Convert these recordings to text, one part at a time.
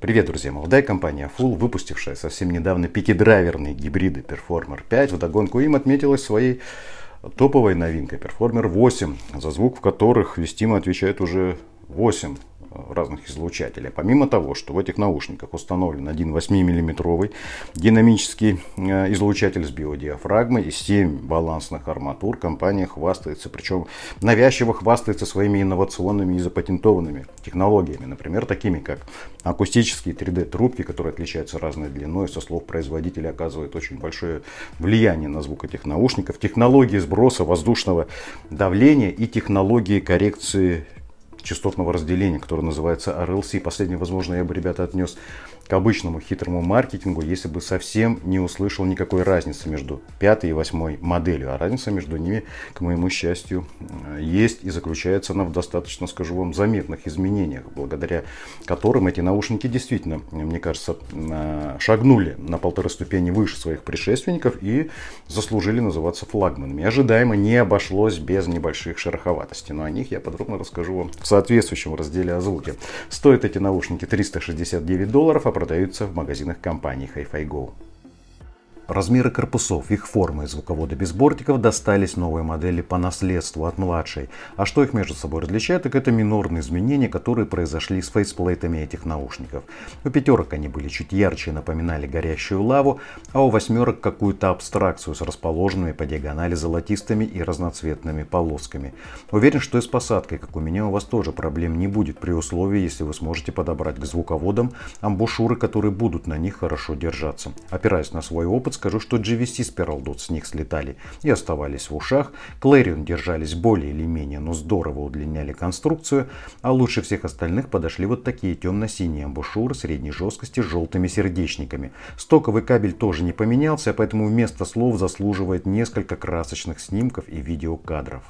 Привет, друзья! Молодая компания Full, выпустившая совсем недавно пикедрайверные гибриды Performer 5, вдогонку им отметилась своей топовой новинкой Performer 8, за звук в которых вестимо отвечает уже 8 разных излучателей. Помимо того, что в этих наушниках установлен один 8-миллиметровый динамический э, излучатель с биодиафрагмой и 7 балансных арматур, компания хвастается, причем навязчиво хвастается своими инновационными и запатентованными технологиями, например, такими как акустические 3D-трубки, которые отличаются разной длиной, со слов производителя оказывают очень большое влияние на звук этих наушников, технологии сброса воздушного давления и технологии коррекции частотного разделения, которое называется RLC. Последнее, возможно, я бы, ребята, отнес к обычному хитрому маркетингу, если бы совсем не услышал никакой разницы между пятой и восьмой моделью. А разница между ними, к моему счастью, э, есть и заключается она в достаточно, скажу вам, заметных изменениях, благодаря которым эти наушники действительно, мне кажется, шагнули на полторы ступени выше своих предшественников и заслужили называться флагманами. Ожидаемо не обошлось без небольших шероховатостей, но о них я подробно расскажу вам в соответствующем разделе о звуке. Стоят эти наушники 369 долларов, а продаются в магазинах компании HiFi Размеры корпусов, их формы и звуководы без бортиков достались новой модели по наследству от младшей. А что их между собой различает, так это минорные изменения, которые произошли с фейсплейтами этих наушников. У пятерок они были чуть ярче и напоминали горящую лаву, а у восьмерок какую-то абстракцию с расположенными по диагонали золотистыми и разноцветными полосками. Уверен, что и с посадкой, как у меня, у вас тоже проблем не будет при условии, если вы сможете подобрать к звуководам амбушюры, которые будут на них хорошо держаться. Опираясь на свой опыт, скажу, что GVC с Peraldot с них слетали и оставались в ушах. Clarion держались более или менее, но здорово удлиняли конструкцию. А лучше всех остальных подошли вот такие темно-синие амбушюры средней жесткости с желтыми сердечниками. Стоковый кабель тоже не поменялся, поэтому вместо слов заслуживает несколько красочных снимков и видеокадров.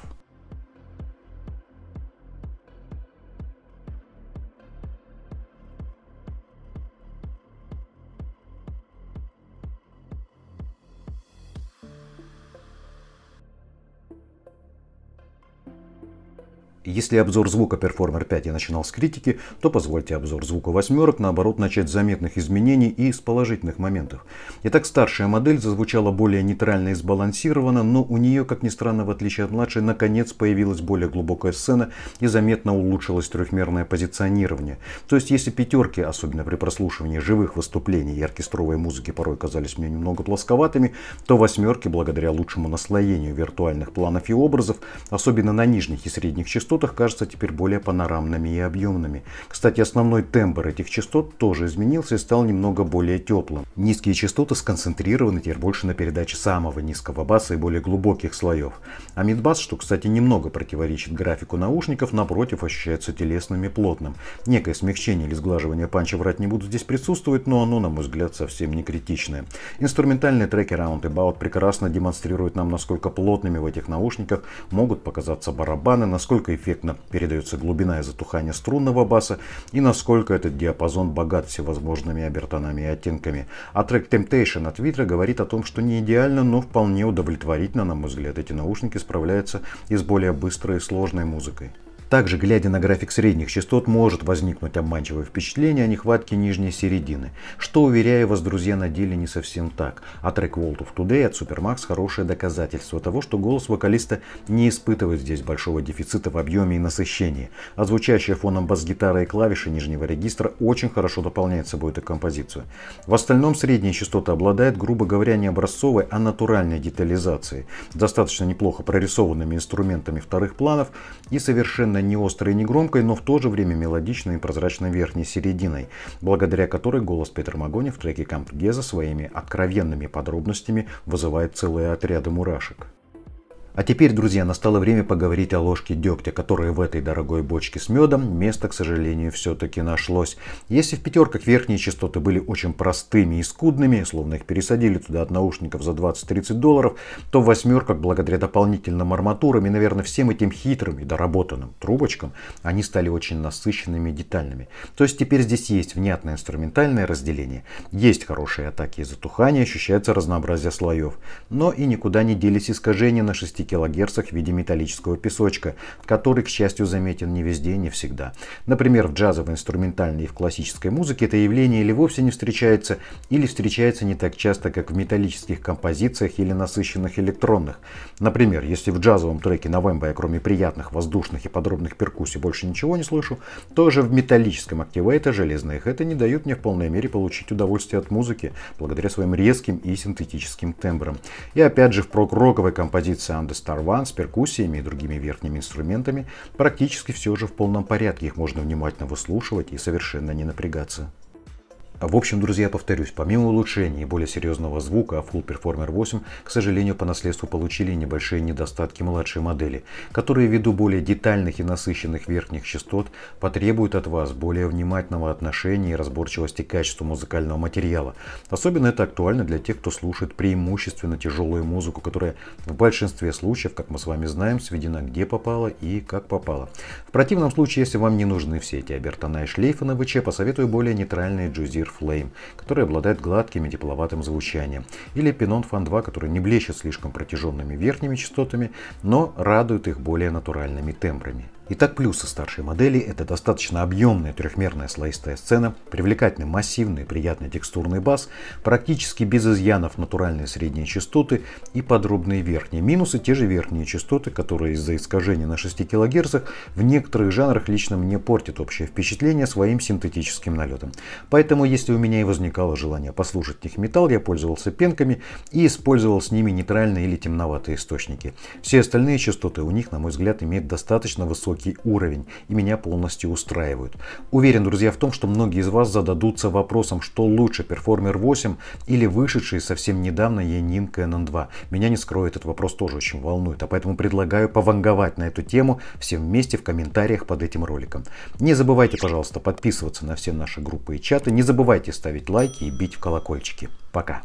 Если обзор звука Performer 5 я начинал с критики, то позвольте обзор звука восьмерок наоборот начать с заметных изменений и с положительных моментов. Итак, старшая модель зазвучала более нейтрально и сбалансированно, но у нее, как ни странно, в отличие от младшей, наконец появилась более глубокая сцена и заметно улучшилось трехмерное позиционирование. То есть, если пятерки, особенно при прослушивании живых выступлений и оркестровой музыки порой казались мне немного плосковатыми, то восьмерки, благодаря лучшему наслоению виртуальных планов и образов, особенно на нижних и средних частотах, частотах кажутся теперь более панорамными и объемными. Кстати, основной тембр этих частот тоже изменился и стал немного более теплым. Низкие частоты сконцентрированы теперь больше на передаче самого низкого баса и более глубоких слоев. А мидбас, что, кстати, немного противоречит графику наушников, напротив, ощущается телесным и плотным. Некое смягчение или сглаживание панча врать не буду здесь присутствовать, но оно, на мой взгляд, совсем не критичное. Инструментальные треки Roundabout прекрасно демонстрируют нам, насколько плотными в этих наушниках могут показаться барабаны, насколько эффективными эффектно передается глубина и затухание струнного баса и насколько этот диапазон богат всевозможными обертонами и оттенками. А трек Temptation от Витра говорит о том, что не идеально, но вполне удовлетворительно, на мой взгляд, эти наушники справляются и с более быстрой и сложной музыкой. Также, глядя на график средних частот, может возникнуть обманчивое впечатление о нехватке нижней середины, что, уверяю вас, друзья, на деле не совсем так. А трек World of Today от Supermax хорошее доказательство того, что голос вокалиста не испытывает здесь большого дефицита в объеме и насыщении, а звучащая фоном бас-гитара и клавиши нижнего регистра очень хорошо дополняет собой эту композицию. В остальном средние частоты обладают, грубо говоря, не образцовой, а натуральной детализацией, достаточно неплохо прорисованными инструментами вторых планов и совершенно не острой и не громкой, но в то же время мелодичной и прозрачной верхней серединой, благодаря которой голос Петра Магони в треке «Камп Геза» своими откровенными подробностями вызывает целые отряды мурашек. А теперь, друзья, настало время поговорить о ложке дегтя, которая в этой дорогой бочке с медом место, к сожалению, все-таки нашлось. Если в пятерках верхние частоты были очень простыми и скудными, словно их пересадили туда от наушников за 20-30 долларов, то в восьмерках, благодаря дополнительным арматурам и, наверное, всем этим хитрым и доработанным трубочкам, они стали очень насыщенными и детальными. То есть теперь здесь есть внятное инструментальное разделение, есть хорошие атаки и затухания, ощущается разнообразие слоев. Но и никуда не делись искажения на 6 15 кГц в виде металлического песочка, который, к счастью, заметен не везде и не всегда. Например, в джазовой, инструментальной и в классической музыке это явление или вовсе не встречается, или встречается не так часто, как в металлических композициях или насыщенных электронных. Например, если в джазовом треке Новемба я кроме приятных, воздушных и подробных перкуссий больше ничего не слышу, то же в металлическом активейте железные это не дают мне в полной мере получить удовольствие от музыки, благодаря своим резким и синтетическим тембрам. И опять же в прок-роковой композиции Under команды Star One с перкуссиями и другими верхними инструментами практически все же в полном порядке, их можно внимательно выслушивать и совершенно не напрягаться. В общем, друзья, повторюсь, помимо улучшений и более серьезного звука, Full Performer 8, к сожалению, по наследству получили небольшие недостатки младшей модели, которые ввиду более детальных и насыщенных верхних частот потребуют от вас более внимательного отношения и разборчивости к качеству музыкального материала. Особенно это актуально для тех, кто слушает преимущественно тяжелую музыку, которая в большинстве случаев, как мы с вами знаем, сведена где попало и как попало. В противном случае, если вам не нужны все эти обертона и шлейфы на ВЧ, посоветую более нейтральные джузир Flame, который обладает гладким и тепловатым звучанием, или Pinon Fan 2, который не блещет слишком протяженными верхними частотами, но радует их более натуральными тембрами. Итак, плюсы старшей модели – это достаточно объемная трехмерная слоистая сцена, привлекательный массивный приятный текстурный бас, практически без изъянов натуральные средние частоты и подробные верхние. Минусы – те же верхние частоты, которые из-за искажения на 6 кГц в некоторых жанрах лично мне портят общее впечатление своим синтетическим налетом. Поэтому, если у меня и возникало желание послушать них металл, я пользовался пенками и использовал с ними нейтральные или темноватые источники. Все остальные частоты у них, на мой взгляд, имеют достаточно высокий высокий уровень, и меня полностью устраивают. Уверен, друзья, в том, что многие из вас зададутся вопросом, что лучше, Performer 8 или вышедший совсем недавно Yanin Canon 2. Меня не скроет этот вопрос тоже очень волнует, а поэтому предлагаю пованговать на эту тему всем вместе в комментариях под этим роликом. Не забывайте, пожалуйста, подписываться на все наши группы и чаты, не забывайте ставить лайки и бить в колокольчики. Пока!